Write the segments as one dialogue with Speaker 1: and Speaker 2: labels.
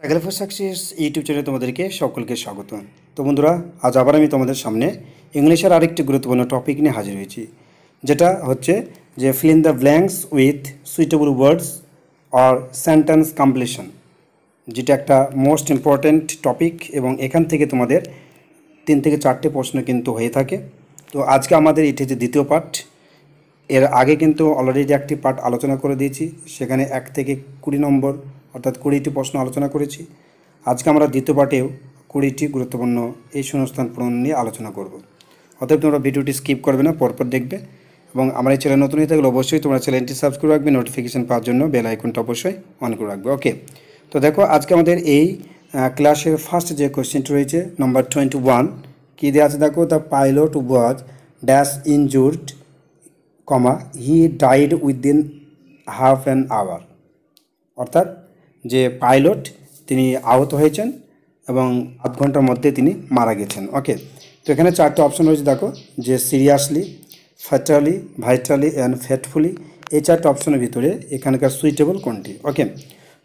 Speaker 1: ট্রাগেল for success YouTube চ্যানেলে তোমাদেরকে সকলকে স্বাগত তো বন্ধুরা আজ আবার আমি তোমাদের সামনে ইংলিশের আরেকটি গুরুত্বপূর্ণ টপিক নিয়ে হাজির হয়েছি যেটা হচ্ছে যে fill in the blanks with suitable words or sentence completion যেটা একটা মোস্ট ইম্পর্ট্যান্ট টপিক এবং এখান থেকে তোমাদের তিন থেকে চারটে প্রশ্ন কিন্তু হয়ে থাকে তো আজকে আমাদের এটি হচ্ছে দ্বিতীয় পার্ট এর আগে কিন্তু অলরেডি একটি পার্ট আলোচনা করে দিয়েছি সেখানে এক থেকে কুড়ি নম্বর অর্থাৎ কুড়িটি প্রশ্ন আলোচনা করেছি আজকে আমরা দ্বিতীয় পার্টেও কুড়িটি গুরুত্বপূর্ণ এই শূন্যস্থান পূরণ নিয়ে আলোচনা করব অতএব তোমরা ভিডিওটি স্কিপ করবে না পরপর দেখবে এবং আমার এই চ্যানেল নতুন হয়ে থাকলে অবশ্যই তোমরা চ্যানেলটি সাবস্ক্রাইব রাখবে নোটিফিকেশান পাওয়ার জন্য বেল আইকনটা অবশ্যই অন করে রাখবে ওকে তো দেখো আজকে আমাদের এই ক্লাসের ফার্স্ট যে কোয়েশ্চেনটি রয়েছে নম্বর টোয়েন্টি ওয়ান কী দেওয়া আছে দেখো the pilot was dash injured comma he died within half an hour অর্থাৎ যে পাইলট তিনি আহত হয়েছেন এবং আধ ঘন্টার মধ্যে তিনি মারা গেছেন ওকে তো এখানে চারটে অপশন রয়েছে দেখো যে সিরিয়াসলি ফ্যাটালি ভাইটালি অ্যান্ড ফ্যাটফুলি এই চারটে অপশনের ভিতরে এখানকার সুইটেবল কোনটি ওকে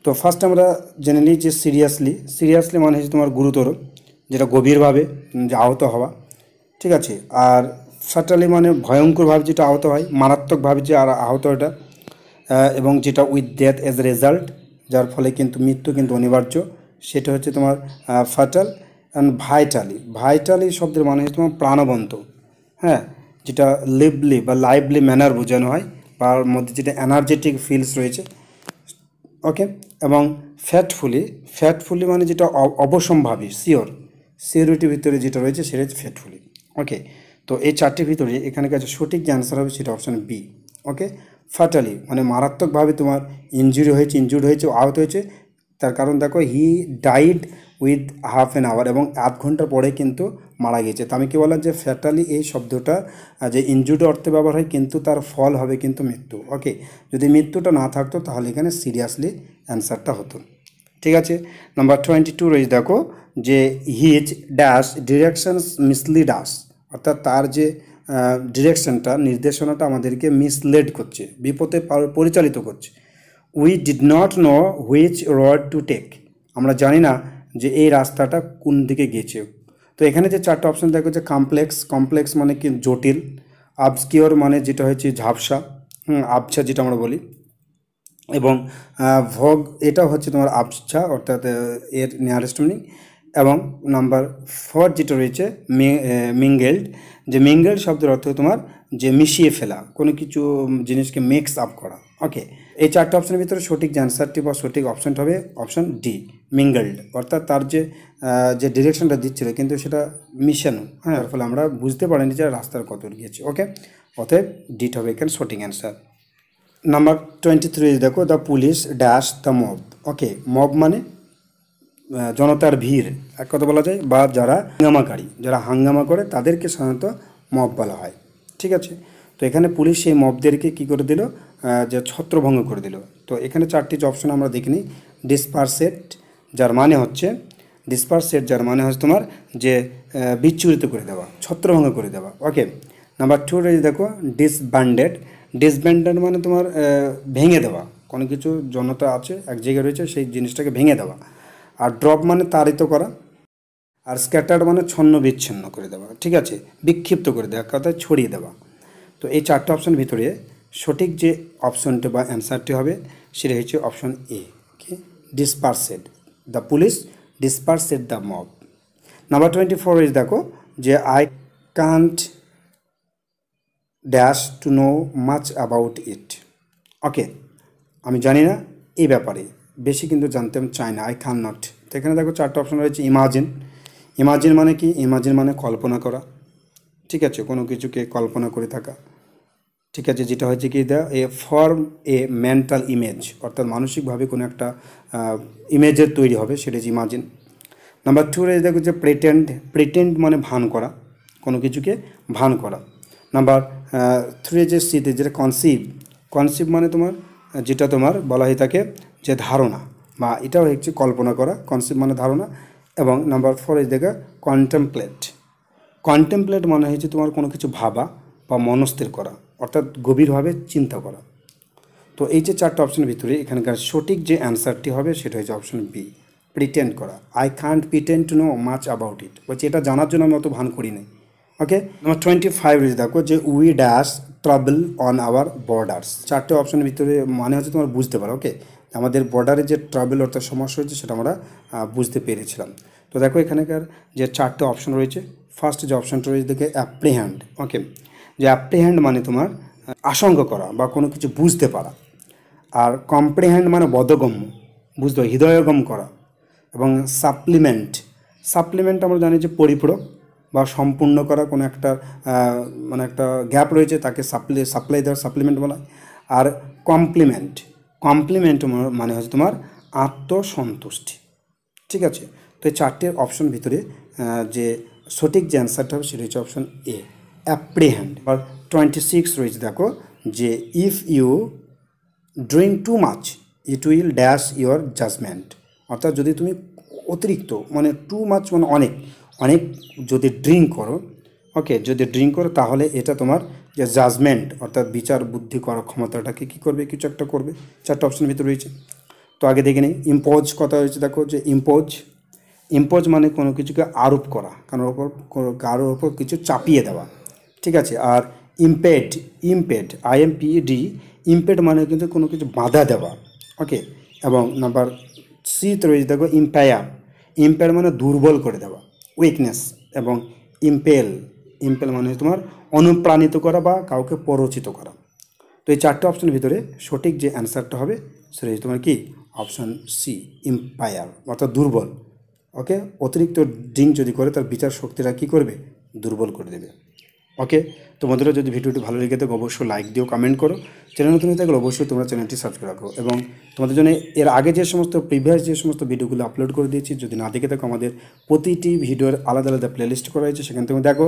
Speaker 1: তো ফার্স্ট আমরা জেনে নিই যে সিরিয়াসলি সিরিয়াসলি মানে হচ্ছে তোমার গুরুতর যেটা গভীরভাবে যে আহত হওয়া ঠিক আছে আর ফ্যাটালি মানে ভয়ঙ্করভাবে যেটা আহত হয় মারাত্মকভাবে যে আর আহত এটা এবং যেটা উইথ ডেথ এজ রেজাল্ট যার ফলে কিন্তু মৃত্যু কিন্তু অনিবার্য সেটা হচ্ছে তোমার ফাটাল অ্যান্ড ভাইটালি ভাইটালি শব্দের মানে হচ্ছে তোমার প্রাণবন্ত হ্যাঁ যেটা লিভলি বা লাইভলি ম্যানার বোঝানো হয় বা মধ্যে যেটা এনার্জেটিক ফিলস রয়েছে ওকে এবং ফ্যাটফুলি ফ্যাটফুলি মানে যেটা অবসম্ভাবী সিওর সিওরিটির ভিতরে যেটা রয়েছে সেটা হচ্ছে ফ্যাটফুলি ওকে তো এই চারটির ভিতরে এখানে কাছে সঠিক যে অ্যান্সার হবে সেটা অপশান বি ওকে ফাটালি মানে মারাত্মকভাবে তোমার ইনজুরি হয়েছে ইনজুরি হয়েছে আহত হয়েছে তার কারণ দেখো he died with half an hour এবং আধ ঘন্টা পরে কিন্তু মারা গিয়েছে তো আমি কী বললাম যে ফ্যাটালি এই শব্দটা যে ইঞ্জুরি অর্থে ব্যবহার হয় কিন্তু তার ফল হবে কিন্তু মৃত্যু ওকে যদি মৃত্যুটা না থাকতো তাহলে এখানে সিরিয়াসলি অ্যান্সারটা হতো ঠিক আছে নাম্বার টোয়েন্টি টু রয়েছে দেখো যে his dash directions mislead dash অর্থাৎ তার যে ডিরেকশনটা নির্দেশনাটা আমাদেরকে মিসলেড করছে বিপথে পরিচালিত করছে we did not know which road to take আমরা জানি না যে এই রাস্তাটা কোন দিকে গেছে তো এখানে যে চারটা অপশন দেখো যে কমপ্লেক্স কমপ্লেক্স মানে কি জটিল আবসকিওর মানে যেটা হয়েছে ঝাপসা হুম আবছা যেটা আমরা বলি এবং ভোগ এটা হচ্ছে তোমার আবছা অর্থাৎ এর নিয়ারেস্ট মিনিং এবং নাম্বার ফোর যেটা রয়েছে মিঙ্গেলড যে মিঙ্গেলড শব্দের অর্থ তোমার যে মিশিয়ে ফেলা কোনো কিছু জিনিসকে মিক্স আপ করা ওকে এই চারটে অপশানের ভিতরে সঠিক অ্যান্সারটি বা সঠিক অপশানটা হবে অপশন ডি মিঙ্গেলড অর্থাৎ তার যে যে ডিরেকশনটা দিচ্ছিলো কিন্তু সেটা মিশানো হ্যাঁ যার ফলে আমরা বুঝতে পারিনি যে রাস্তার কত গিয়েছে ওকে অতএব ডিট হবে এখানে সঠিক অ্যান্সার নাম্বার টোয়েন্টি থ্রি দেখো the police dash the mob okay mob মানে জনতার ভিড় এক কথা বলা যায় বা যারা হাঙ্গামাকারী যারা হাঙ্গামা করে তাদেরকে সাধারণত মব বলা হয় ঠিক আছে তো এখানে পুলিশ সেই মবদেরকে কি করে দিল যে ছত্রভঙ্গ করে দিল তো এখানে চারটি যে অপশন আমরা দেখিনি ডিসপারসেট যার মানে হচ্ছে ডিসপারসেট যার মানে হচ্ছে তোমার যে বিচ্ছুরিত করে দেওয়া ছত্রভঙ্গ করে দেওয়া ওকে নাম্বার টু রয়েছে দেখো ডিসব্যান্ডেড ডিসব্যান্ডেড মানে তোমার ভেঙে দেওয়া কোনো কিছু জনতা আছে এক জায়গায় রয়েছে সেই জিনিসটাকে ভেঙে দেওয়া আর ড্রপ মানে তাড়িত করা আর স্ক্যাটার্ড মানে ছন্ন বিচ্ছিন্ন করে দেওয়া ঠিক আছে বিক্ষিপ্ত করে দেওয়া কথায় ছড়িয়ে দেওয়া তো এই চারটে অপশন ভিতরে সঠিক যে অপশনটি বা অ্যান্সারটি হবে সেটা হচ্ছে অপশন এ কি dispersed the police dispersed the mob number twenty four is দেখো যে I can't dash to know much about it okay আমি জানি না এই ব্যাপারে বেশি কিন্তু জানতে চাই না আই খান নট তো এখানে দেখো চারটা অপশন রয়েছে ইমাজিন ইমাজিন মানে কি ইমাজিন মানে কল্পনা করা ঠিক আছে কোনো কিছুকে কল্পনা করে থাকা ঠিক আছে যেটা হয়েছে কি the a form a mental image অর্থাৎ মানসিকভাবে কোনো একটা ইমেজের তৈরি হবে সেটা হচ্ছে ইমাজিন নাম্বার টু রয়েছে দেখো যে প্রেটেন্ট প্রেটেন্ট মানে ভান করা কোনো কিছুকে ভান করা নাম্বার থ্রি যে সিতে যেটা কনসিভ কনসিভ মানে তোমার যেটা তোমার বলা হয় তাকে যে ধারণা বা এটাও হচ্ছে কল্পনা করা কনসেপ্ট মানে ধারণা এবং নাম্বার ফোর ইজ দেখা কন্টেমপ্লেট কন্টেমপ্লেট মানে হয়েছে তোমার কোনো কিছু ভাবা বা মনস্থির করা অর্থাৎ গভীরভাবে চিন্তা করা তো এই যে চারটা অপশনের ভিতরে এখানকার সঠিক যে অ্যান্সারটি হবে সেটা হচ্ছে অপশন বি প্রিটেন্ড করা I can't pretend to know much about it বলছি এটা জানার জন্য আমি অত ভান করি নাই okay number twenty five is দেখো যে we dash trouble on our borders চারটে অপশনের ভিতরে মানে হচ্ছে তোমার বুঝতে পারো ওকে আমাদের বর্ডারে যে ট্রাভেল অর্থাৎ সমস্যা হয়েছে সেটা আমরা বুঝতে পেরেছিলাম তো দেখো এখানকার যে চারটে অপশন রয়েছে ফার্স্ট যে অপশনটা রয়েছে দেখে অ্যাপ্রিহ্যান্ড ওকে যে অ্যাপ্রিহ্যান্ড মানে তোমার আশঙ্কা করা বা কোনো কিছু বুঝতে পারা আর কম্প্রিহ্যান্ড মানে বদগম্য বুঝতে হৃদয়গম করা এবং সাপ্লিমেন্ট সাপ্লিমেন্ট আমরা জানি যে পরিপূরক বা সম্পূর্ণ করা কোনো একটা মানে একটা গ্যাপ রয়েছে তাকে সাপ্লি সাপ্লাই দেওয়ার সাপ্লিমেন্ট বলা আর কমপ্লিমেন্ট কমপ্লিমেন্ট মানে হচ্ছে তোমার আত্মসন্তুষ্টি ঠিক আছে তো এই চারটের অপশন ভিতরে যে সঠিক যে অ্যান্সারটা হবে সেটা হচ্ছে অপশন এ অ্যাপ্রিহ্যান্ড বা টোয়েন্টি সিক্স রয়েছে দেখো যে if you drawing too much it will dash your judgement অর্থাৎ যদি তুমি অতিরিক্ত মানে টু মাচ মানে অনেক অনেক যদি ড্রিঙ্ক করো ওকে যদি ড্রিঙ্ক করো তাহলে এটা তোমার যে জাজমেন্ট অর্থাৎ বিচার বুদ্ধি করার ক্ষমতাটাকে কী করবে কিছু একটা করবে চারটে অপশান ভিতরে রয়েছে তো আগে দেখে নিই ইম্পোজ কথা হয়েছে দেখো যে ইম্পোজ ইম্পোজ মানে কোনো কিছুকে আরোপ করা কারোর ওপর কারোর ওপর কিছু চাপিয়ে দেওয়া ঠিক আছে আর impede impede I M P D impede মানে কিন্তু কোনো কিছু বাধা দেওয়া ওকে এবং নাম্বার সিতে রয়েছে দেখো ইম্পায়ার ইম্পায়ার মানে দুর্বল করে দেওয়া উইকনেস এবং ইম্পেল ইম্পেল মানে তোমার অনুপ্রাণিত করা বা কাউকে পরোচিত করা তো এই চারটে অপশনের ভিতরে সঠিক যে অ্যান্সারটা হবে সেটা হচ্ছে তোমার কি অপশান সি ইম্পায়ার অর্থাৎ দুর্বল ওকে অতিরিক্ত ড্রিঙ্ক যদি করে তার বিচার শক্তিটা কী করবে দুর্বল করে দেবে ওকে তোমাদেরও যদি ভিডিওটি ভালো লেগে থাকে অবশ্যই লাইক দিও কমেন্ট করো চ্যানেল নতুন হয়ে থাকলে অবশ্যই তোমরা চ্যানেলটি সাবস্ক্রাইব করো এবং তোমাদের জন্য এর আগে যে সমস্ত প্রিভিয়াস যে সমস্ত ভিডিওগুলো আপলোড করে দিয়েছি যদি না দেখে থাকো আমাদের প্রতিটি ভিডিওর আলাদা আলাদা প্লেলিস্ট করা হয়েছে সেখান থেকে দেখো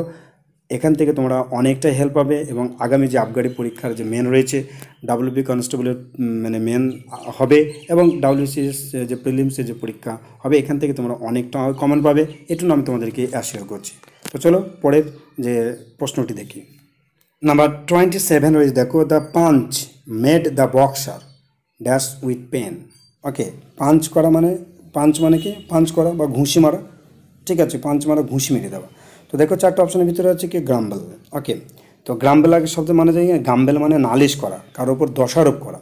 Speaker 1: এখান থেকে তোমরা অনেকটাই হেল্প পাবে এবং আগামী যে আবগারি পরীক্ষার যে মেন রয়েছে ডাব্লিউবি কনস্টেবলের মানে মেন হবে এবং ডাব্লিউসিএস যে প্রিলিমসের যে পরীক্ষা হবে এখান থেকে তোমরা অনেকটা কমন পাবে এটুকু আমি তোমাদেরকে অ্যাসিওর করছি তো চলো পরের যে প্রশ্নটি দেখি নাম্বার টোয়েন্টি সেভেন রয়েছে দেখো the punch made the boxer dash with pain okay punch করা মানে পাঞ্চ মানে কি পাঞ্চ করা বা ঘুষি মারা ঠিক আছে পাঞ্চ মারা ঘুষি মেরে দেওয়া তো দেখো চারটা অপশনের ভিতরে হচ্ছে কি গ্রাম্বল ওকে তো গ্রাম্বেল আগে শব্দ মানে যাই গ্রাম্বেল মানে নালিশ করা কারো উপর দোষারোপ করা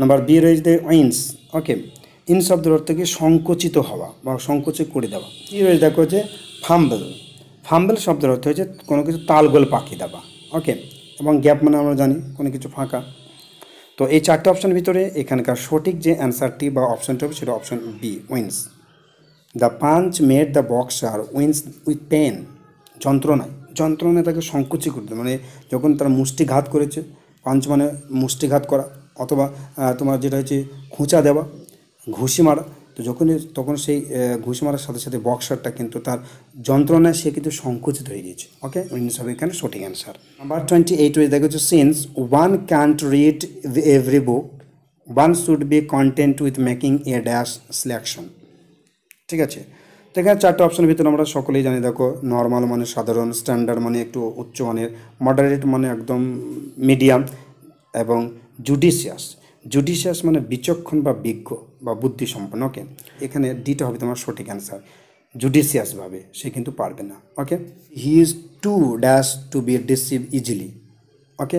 Speaker 1: নাম্বার বি রয়েছে দে ইনস ওকে ইন শব্দের অর্থ কি সংকুচিত হওয়া বা সংকোচিত করে দেওয়া ই রয়েছে দেখো যে ফাম্বেল ফাম্বেল শব্দের অর্থ হচ্ছে কোনো কিছু তালগোল পাকি দেওয়া ওকে এবং গ্যাপ মানে আমরা জানি কোনো কিছু ফাঁকা তো এই চারটে অপশানের ভিতরে এখানকার সঠিক যে অ্যান্সারটি বা অপশানটি হবে সেটা option B wince the punch made the boxer wince with pain যন্ত্রণায় যন্ত্রণায় তাকে সংকুচি করতে মানে যখন তার মুষ্টিঘাত করেছে পাঞ্চ মানে মুষ্টিঘাত করা অথবা তোমার যেটা হচ্ছে খোঁচা দেওয়া ঘুষি মারা তো যখনই তখন সেই ঘুষি মারার সাথে সাথে বক্সারটা কিন্তু তার যন্ত্রণায় সে কিন্তু সংকুচিত হয়ে গিয়েছে ওকে ইংলিশ হবে এখানে সঠিক অ্যান্সার নাম্বার টোয়েন্টি এইট ওয়ে দেখা হচ্ছে since one can't read every book one should be content with making a dash selection ঠিক আছে তো এখানে চারটে অপশানের ভিতরে আমরা সকলেই জানি দেখো নর্মাল মানে সাধারণ স্ট্যান্ডার্ড মানে একটু উচ্চ মানের মডারেট মানে একদম মিডিয়াম এবং জুডিশিয়াস জুডিশিয়াস মানে বিচক্ষণ বা বিজ্ঞ বা বুদ্ধিসম্পন্ন ওকে এখানে ডিটা হবে তোমার সঠিক অ্যান্সার জুডিশিয়াসভাবে সে কিন্তু পারবে না okay he is too dash to be deceive easily okay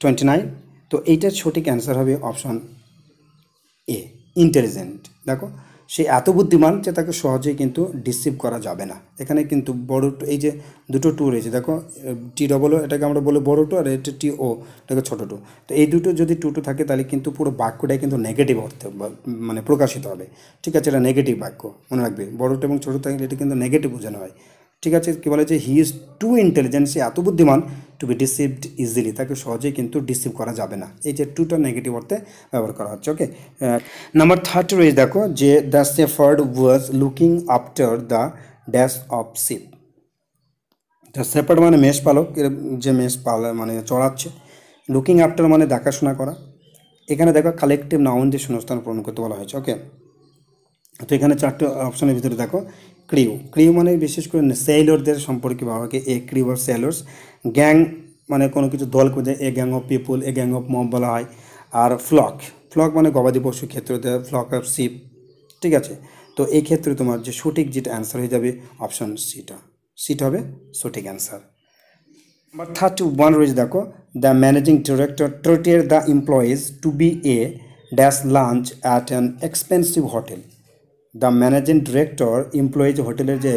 Speaker 1: twenty nine তো এইটার সঠিক অ্যান্সার হবে অপশান এ ইন্টেলিজেন্ট দেখো সে এত বুদ্ধিমান যে তাকে সহজেই কিন্তু ডিসিভ করা যাবে না এখানে কিন্তু বড় এই যে দুটো টু রয়েছে দেখো টি ডবল ও এটাকে আমরা বলি বড় টু আর এটা টি ও এটাকে ছোটো টু তো এই দুটো যদি টু টু থাকে তাহলে কিন্তু পুরো বাক্যটাই কিন্তু নেগেটিভ অর্থে মানে প্রকাশিত হবে ঠিক আছে এটা নেগেটিভ বাক্য মনে রাখবে বড়টা এবং ছোটো থাকলে এটা কিন্তু নেগেটিভ বোঝানো হয় ঠিক আছে কী বলে যে হি ইজ টু সে এত বুদ্ধিমান টু বি ডিসিভড ইজিলি তাকে সহজেই কিন্তু ডিসিভ করা যাবে না এই যে টুটা নেগেটিভ অর্থে ব্যবহার করা হচ্ছে ওকে নাম্বার থার্ড রয়েছে দেখো যে the shepherd was looking after the dash of sheep the shepherd মানে মেষ পালক যে মেষ পাল মানে চড়াচ্ছে লুকিং আফটার মানে দেখাশোনা করা এখানে দেখো কালেকটিভ নাউন দিয়ে শূন্যস্থান পূরণ করতে বলা হয়েছে ওকে তো এখানে চারটে অপশনের ভিতরে দেখো ক্রিউ ক্রিউ মানে বিশেষ করে সেইলরদের সম্পর্কে ভাবা হয় a crew of sailors gang মানে কোনো কিছু দলকে করে a gang of people a gang of mob বলা হয় আর ফ্লক ফ্লক মানে গবাদি পশু ক্ষেত্রে ফ্লক অফ শিপ ঠিক আছে তো এই ক্ষেত্রে তোমার যে সঠিক যেটা অ্যান্সার হয়ে যাবে অপশান সিটা সিট হবে সঠিক অ্যান্সার নাম্বার থার্টি ওয়ান রয়েছে দেখো the managing director treated the employees to be a dash lunch at an expensive hotel the managing director employees হোটেলের যে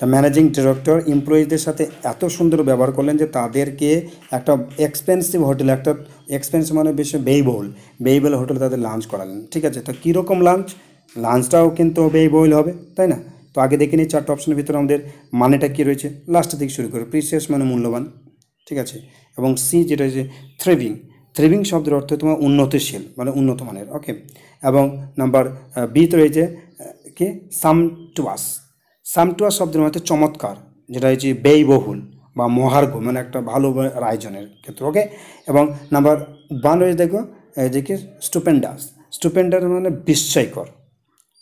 Speaker 1: দ্য ম্যানেজিং ডিরেক্টর এমপ্লয়িজদের সাথে এত সুন্দর ব্যবহার করলেন যে তাদেরকে একটা এক্সপেন্সিভ হোটেল একটা এক্সপেন্সিভ মানে বেশি ব্যয়বহুল ব্যয়বহুল হোটেল তাদের লাঞ্চ করালেন ঠিক আছে তো কীরকম লাঞ্চ লাঞ্চটাও কিন্তু ব্যয়বহুল হবে তাই না তো আগে দেখে নিই চারটে অপশনের ভিতরে আমাদের মানেটা কী রয়েছে লাস্টের দিকে শুরু করে প্রিসিয়াস মানে মূল্যবান ঠিক আছে এবং সি যেটা হচ্ছে থ্রেভিং থ্রিভিং শব্দের অর্থ তোমার উন্নতিশীল মানে উন্নত মানের ওকে এবং নাম্বার বিতে রয়েছে কি সামটুয়াস সামটুয়াস শব্দের মধ্যে চমৎকার যেটা হচ্ছে ব্যয়বহুল বা মহার্ঘ মানে একটা ভালো আয়োজনের ক্ষেত্রে ওকে এবং নাম্বার বান রয়েছে দেখো যে কি স্টুপেন্ডাস স্টুপেন্ডাস মানে বিস্ময়কর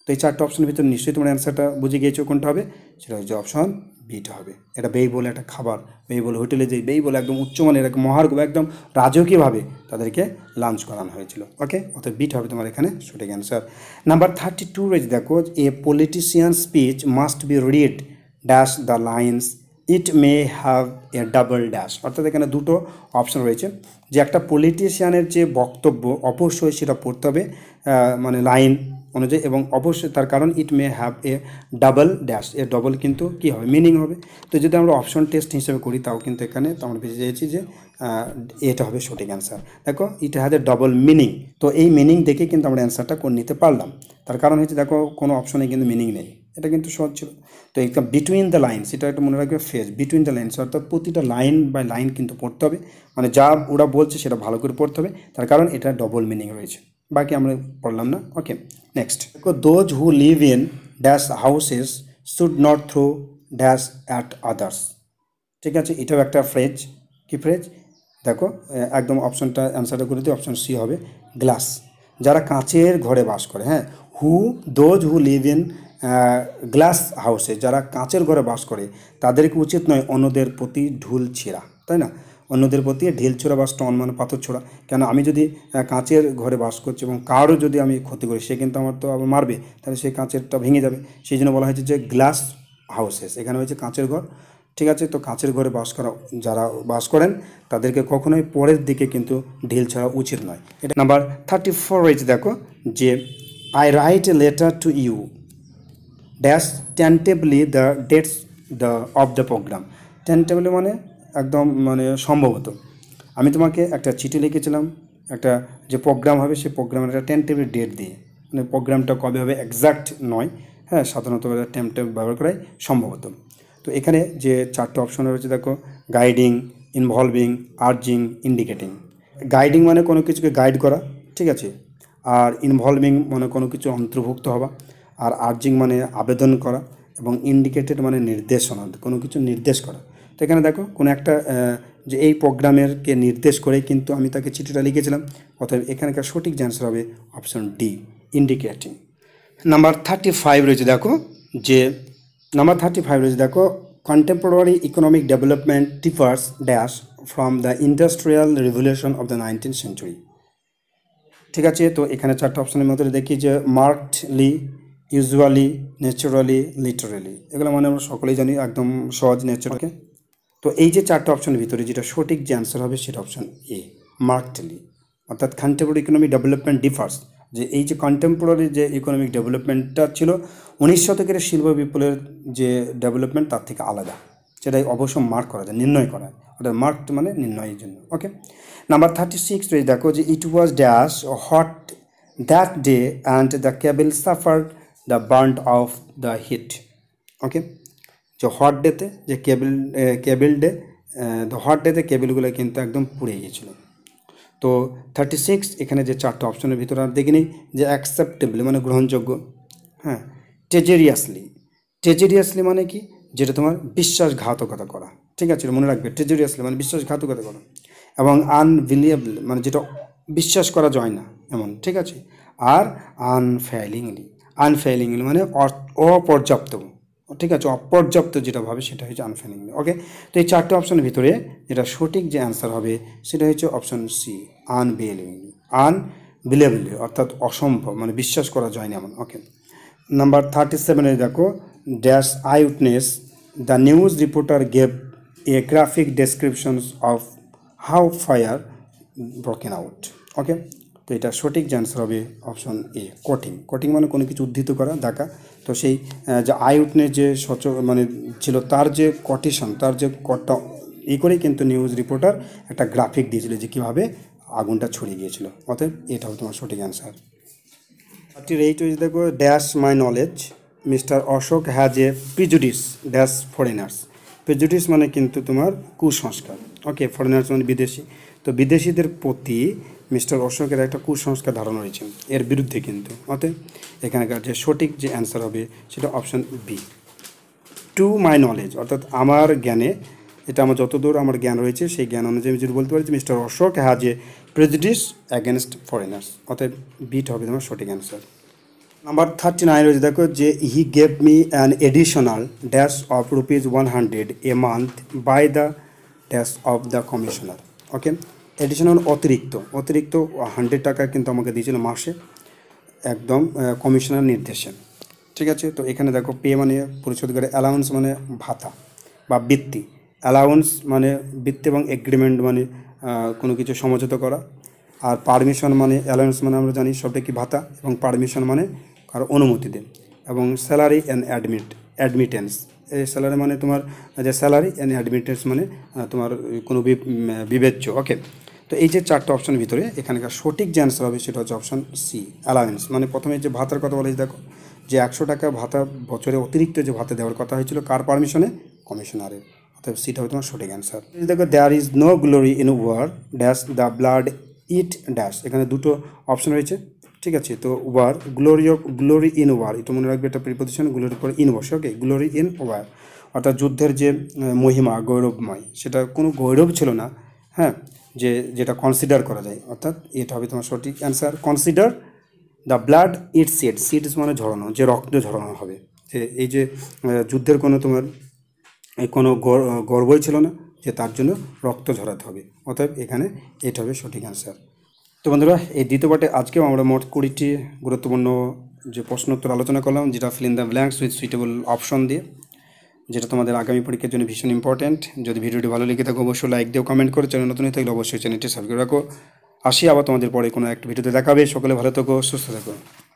Speaker 1: তো এই চারটে অপশনের ভিতরে নিশ্চয়ই তোমার অ্যান্সারটা বুঝে গিয়েছো কোনটা হবে সেটা হচ্ছে অপশন বিট হবে এটা বেই বলে একটা খাবার বেই বলে হোটেলে যে বেই বলে একদম উচ্চমানের একদম মহার্ঘ একদম রাজকীয়ভাবে তাদেরকে লাঞ্চ করানো হয়েছিল ওকে অর্থাৎ বিট হবে তোমার এখানে সঠিক অ্যান্সার নাম্বার থার্টি টু রয়েছে দেখো a politician speech must be read dash the lines it may have a double dash অর্থাৎ এখানে দুটো অপশন রয়েছে যে একটা পলিটিশিয়ানের যে বক্তব্য অবশ্যই সেটা পড়তে হবে মানে লাইন অনুযায়ী এবং অবশ্যই তার কারণ it may have a double dash a double কিন্তু কী হবে মিনিং হবে তো যদি আমরা অপশন টেস্ট হিসেবে করি তাও কিন্তু এখানে তো আমরা বেঁচে চেয়েছি যে এটা হবে সঠিক অ্যান্সার দেখো it has a double meaning তো এই মিনিং দেখে কিন্তু আমরা অ্যান্সারটা করে নিতে পারলাম তার কারণ হচ্ছে দেখো কোনো অপশনে কিন্তু মিনিং নেই এটা কিন্তু সহজ ছিল তো একদম বিটুইন দ্য লাইন সেটা একটা মনে রাখবে ফেজ বিটুইন দ্য লাইন অর্থাৎ প্রতিটা লাইন বাই লাইন কিন্তু পড়তে হবে মানে যা ওরা বলছে সেটা ভালো করে পড়তে হবে তার কারণ এটা ডবল মিনিং রয়েছে বাকি আমরা পড়লাম না ওকে Next, those who live in dash houses should not throw dash at others. ঠিক আছে এটাও একটা ফ্রেজ কি ফ্রেজ দেখো একদম অপশনটা অ্যান্সারটা করে দিই অপশন সি হবে গ্লাস যারা কাঁচের ঘরে বাস করে হ্যাঁ who those who live in glass হাউসে যারা কাঁচের ঘরে বাস করে তাদেরকে উচিত নয় অন্যদের প্রতি ঢুল ছেঁড়া তাই না অন্যদের প্রতি ঢিল ছোড়া বা স্টোন মানে পাথর ছোড়া কেন আমি যদি কাঁচের ঘরে বাস করছি এবং কারও যদি আমি ক্ষতি করি সে কিন্তু আমার তো আবার মারবে তাহলে সেই কাঁচেরটা ভেঙে যাবে সেই জন্য বলা হয়েছে যে গ্লাস হাউসেস এখানে হয়েছে কাঁচের ঘর ঠিক আছে তো কাঁচের ঘরে বাস করা যারা বাস করেন তাদেরকে কখনোই পরের দিকে কিন্তু ঢিল ছাড়া উচিত নয় এটা নাম্বার থার্টি ফোর রয়েছে দেখো যে I write a letter to you dash tentatively the dates the of the program tentatively মানে একদম মানে সম্ভবত আমি তোমাকে একটা চিঠি লিখেছিলাম একটা যে প্রোগ্রাম হবে সেই প্রোগ্রামের একটা টেবিল ডেট দিয়ে মানে প্রোগ্রামটা কবে হবে এক্সাক্ট নয় হ্যাঁ সাধারণত টেম্পটেপ ব্যবহার করাই সম্ভবত তো এখানে যে চারটে অপশন রয়েছে দেখো guiding involving urging indicating guiding মানে কোনো কিছুকে গাইড করা ঠিক আছে আর ইনভলভিং মানে কোনো কিছু অন্তর্ভুক্ত হওয়া আর আর্জিং মানে আবেদন করা এবং ইন্ডিকেটেড মানে নির্দেশনা কোনো কিছু নির্দেশ করা তো এখানে দেখো কোনো একটা যে এই প্রোগ্রামেরকে নির্দেশ করে কিন্তু আমি তাকে চিঠিটা লিখেছিলাম অতএব এখানকার সঠিক অ্যান্সার হবে option D indicating number thirty five রয়েছে দেখো যে নাম্বার থার্টি ফাইভ রয়েছে দেখো contemporary economic development differs dash from the industrial revolution of the nineteen century ঠিক আছে তো এখানে চারটা অপশনের মধ্যে দেখি যে মার্কলি ইউজুয়ালি ন্যাচুরালি লিটারেলি এগুলো মানে আমরা সকলেই জানি একদম সহজ ন্যাচুরালকে তো এই যে চারটা অপশনের ভিতরে যেটা সঠিক যে অ্যান্সার হবে সেটা অপশন এ মার্কটেলি অর্থাৎ কন্টেম্পোরারি ইকোনমিক ডেভেলপমেন্ট ডিফার্স যে এই যে কন্টেম্পোরারি যে ইকোনমিক ডেভেলপমেন্টটা ছিল উনিশ শতকের শিল্প বিপ্লবের যে ডেভেলপমেন্ট তার থেকে আলাদা সেটাই অবশ্য মার্ক করা যায় নির্ণয় করা অর্থাৎ মার্ক মানে নির্ণয়ের জন্য ওকে নাম্বার থার্টি সিক্স রয়েছে দেখো যে it was dash hot that day and the cattle suffer the burned of the heat okay যে হট ডেতে যে কেবিল কেবিল ডে হট ডেতে কেবিলগুলো কিন্তু একদম পুড়ে গিয়েছিলো তো থার্টি সিক্স এখানে যে চারটে অপশনের ভিতরে আর দেখিনি যে অ্যাকসেপ্টেবল মানে গ্রহণযোগ্য হ্যাঁ টেজেরিয়াসলি টেজেরিয়াসলি মানে কি যেটা তোমার বিশ্বাসঘাতকতা করা ঠিক আছে মনে রাখবে টেজেরিয়াসলি মানে বিশ্বাসঘাতকতা করা এবং আনবিলিয়েবল মানে যেটা বিশ্বাস করা যায় না এমন ঠিক আছে আর আনফেলিংলি আনফেলিংলি মানে অপর্যাপ্ত ঠিক আছে অপর্যাপ্ত যেটা ভাবে সেটা হচ্ছে আনফেনিং ওকে তো এই চারটে অপশনের ভিতরে যেটা সঠিক যে অ্যান্সার হবে সেটা হচ্ছে অপশন সি আনবিলিভিংলি আনবিলিভলি অর্থাৎ অসম্ভব মানে বিশ্বাস করা যায় না এমন ওকে নাম্বার থার্টি সেভেনে দেখো dash eye witness the news reporter gave a graphic descriptions of how fire broken out okay তো এটা সঠিক যে অ্যান্সার হবে অপশন এ কোটিং কোটিং মানে কোনো কিছু উদ্ধৃত করা দেখা তো সেই যে আইউটনের যে সচ মানে ছিল তার যে কটেশন তার যে কটা এই করেই কিন্তু নিউজ রিপোর্টার একটা গ্রাফিক দিয়েছিল যে কীভাবে আগুনটা ছড়িয়ে গিয়েছিল অতএব এটাও তোমার সঠিক অ্যান্সার থার্টি এইট হয়েছে দেখো dash my knowledge mister Ashok has a prejudice dash foreigners prejudice মানে কিন্তু তোমার কুসংস্কার ওকে ফরেনার্স মানে বিদেশি তো বিদেশিদের প্রতি মিস্টার অশোকের একটা কুসংস্কার ধারণা রয়েছে এর বিরুদ্ধে কিন্তু অতএব এখানকার যে সঠিক যে অ্যান্সার হবে সেটা option B to my knowledge অর্থাৎ আমার জ্ঞানে এটা আমার যতদূর আমার জ্ঞান রয়েছে সেই জ্ঞান অনুযায়ী আমি যদি বলতে পারি mister Ashok has a prejudice against foreigners অতএব বিট হবে তোমার সঠিক অ্যান্সার নাম্বার থার্টি নাইন রয়েছে দেখো যে he gave me an additional dash of rupees one hundred a month by the dash of the commissioner okay additional অতিরিক্ত অতিরিক্ত হান্ড্রেড টাকা কিন্তু আমাকে দিয়েছিল মাসে একদম কমিশনার নির্দেশে ঠিক আছে তো এখানে দেখো পে মানে পরিশোধ করে অ্যালাউন্স মানে ভাতা বা বৃত্তি অ্যালাউন্স মানে বৃত্তি এবং এগ্রিমেন্ট মানে কোনো কিছু সমঝোত করা আর পারমিশন মানে অ্যালাউন্স মানে আমরা জানি সবটা কি ভাতা এবং পারমিশন মানে কারো অনুমতি দেন এবং স্যালারি অ্যান্ড অ্যাডমিট অ্যাডমিটেন্স এই স্যালারি মানে তোমার যে স্যালারি অ্যান্ড অ্যাডমিটেন্স মানে তোমার কোনো বিবেচ্য ওকে তো এই যে চারটে অপশনের ভিতরে এখানকার সঠিক যে অ্যান্সার হবে সেটা হচ্ছে অপশান সি অ্যালায়েন্স মানে প্রথমে যে ভাতার কথা বলেছি দেখো যে একশো টাকা ভাতা বছরে অতিরিক্ত যে ভাতা দেওয়ার কথা হয়েছিল কার পারমিশনে কমিশনারের অর্থাৎ সিটা হবে তোমার সঠিক অ্যান্সার দেখো there is no glory in war dash the blood it dash এখানে দুটো অপশন রয়েছে ঠিক আছে তো war glory of glory in war এটা মনে রাখবে একটা প্রিপোজিশন গ্লোরির পর ইন বসে ওকে গ্লোরি ইন ওয়ার অর্থাৎ যুদ্ধের যে মহিমা গৌরবময় সেটা কোনো গৌরব ছিল না হ্যাঁ যে যেটা কনসিডার করা যায় অর্থাৎ এটা হবে তোমার সঠিক answer consider the blood it seed seeds মানে ঝরানো যে রক্ত ঝরানো হবে যে এই যে যুদ্ধের কোনো তোমার কোনো গর্বই ছিল না যে তার জন্য রক্ত ঝরাতে হবে অতএব এখানে এটা হবে সঠিক অ্যান্সার তো বন্ধুরা এই দ্বিতীয় পার্টে আজকেও আমরা মোট কুড়িটি গুরুত্বপূর্ণ যে প্রশ্নোত্তর আলোচনা করলাম যেটা fill in the blanks with suitable option দিয়ে যেটা তোমাদের আগামী পরীক্ষার জন্য ভীষণ ইম্পর্ট্যান্ট যদি ভিডিওটি ভালো লেগে থাকো অবশ্যই লাইক দিও কমেন্ট করো চ্যানেল নতুন থাকলে অবশ্যই চ্যানেলটি সাবস্ক্রাইব রাখো আসি আবার তোমাদের পরে কোনো একটা ভিডিওতে দেখাবে সকলে ভালো থাকো সুস্থ থাকো